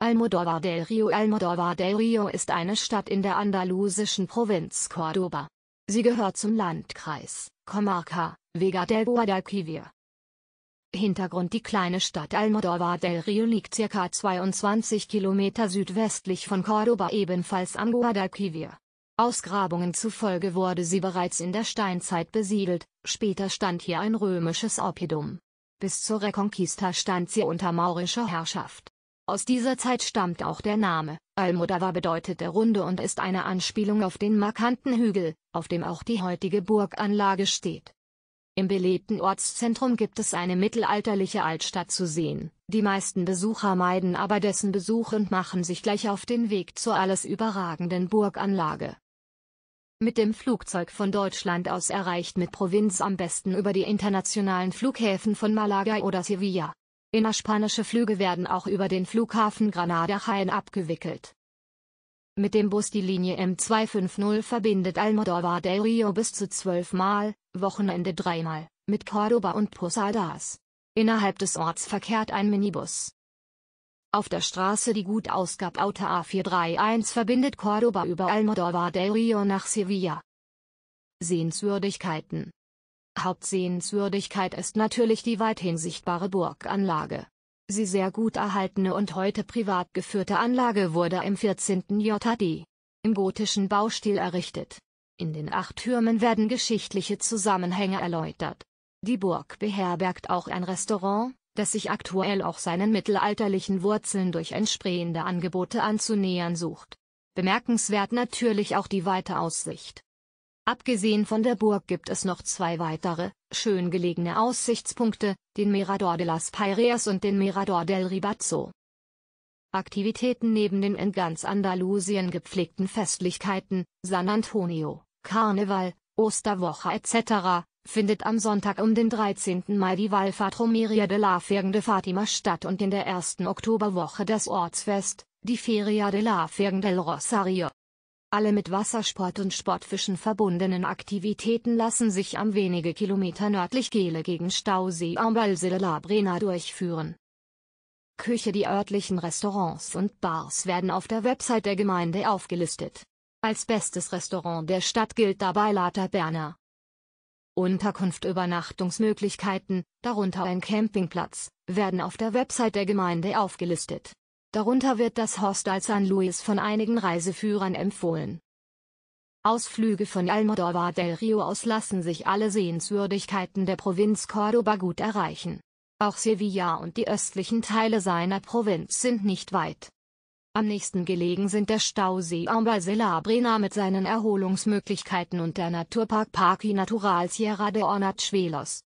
Almodóvar del Río Almodóvar del Río ist eine Stadt in der andalusischen Provinz Córdoba. Sie gehört zum Landkreis, Comarca, Vega del Guadalquivir. Hintergrund Die kleine Stadt Almodóvar del Río liegt ca. 22 Kilometer südwestlich von Córdoba ebenfalls am Guadalquivir. Ausgrabungen zufolge wurde sie bereits in der Steinzeit besiedelt, später stand hier ein römisches Oppidum. Bis zur Reconquista stand sie unter maurischer Herrschaft. Aus dieser Zeit stammt auch der Name, Almodava bedeutet der Runde und ist eine Anspielung auf den markanten Hügel, auf dem auch die heutige Burganlage steht. Im belebten Ortszentrum gibt es eine mittelalterliche Altstadt zu sehen, die meisten Besucher meiden aber dessen Besuch und machen sich gleich auf den Weg zur alles überragenden Burganlage. Mit dem Flugzeug von Deutschland aus erreicht mit Provinz am besten über die internationalen Flughäfen von Malaga oder Sevilla. Innerspanische Flüge werden auch über den Flughafen Granada-Jaén abgewickelt. Mit dem Bus die Linie M250 verbindet Almodóvar del Rio bis zu zwölfmal, Wochenende dreimal, mit Córdoba und Posadas. Innerhalb des Orts verkehrt ein Minibus. Auf der Straße die gut ausgab A431 verbindet Córdoba über Almodóvar del Rio nach Sevilla. Sehenswürdigkeiten Hauptsehenswürdigkeit ist natürlich die weithin sichtbare Burganlage. Sie sehr gut erhaltene und heute privat geführte Anlage wurde im 14. JD im gotischen Baustil errichtet. In den acht Türmen werden geschichtliche Zusammenhänge erläutert. Die Burg beherbergt auch ein Restaurant, das sich aktuell auch seinen mittelalterlichen Wurzeln durch entsprechende Angebote anzunähern sucht. Bemerkenswert natürlich auch die weite Aussicht. Abgesehen von der Burg gibt es noch zwei weitere, schön gelegene Aussichtspunkte, den Mirador de las Paireas und den Mirador del Ribazzo. Aktivitäten neben den in ganz Andalusien gepflegten Festlichkeiten, San Antonio, Karneval, Osterwoche etc., findet am Sonntag um den 13. Mai die Wallfahrt Romeria de la Fergende Fatima statt und in der ersten Oktoberwoche das Ortsfest, die Feria de la Fergende del Rosario. Alle mit Wassersport und Sportfischen verbundenen Aktivitäten lassen sich am wenige Kilometer nördlich Gele gegen Stausee Ambalse de la Brena durchführen. Küche Die örtlichen Restaurants und Bars werden auf der Website der Gemeinde aufgelistet. Als bestes Restaurant der Stadt gilt dabei La Taberna. Unterkunft Übernachtungsmöglichkeiten, darunter ein Campingplatz, werden auf der Website der Gemeinde aufgelistet. Darunter wird das Hostel San Luis von einigen Reiseführern empfohlen. Ausflüge von Almodóvar del Rio aus lassen sich alle Sehenswürdigkeiten der Provinz Córdoba gut erreichen. Auch Sevilla und die östlichen Teile seiner Provinz sind nicht weit. Am nächsten gelegen sind der Stausee Ambal Celabrena mit seinen Erholungsmöglichkeiten und der Naturpark Parque Natural Sierra de Ornachuelos.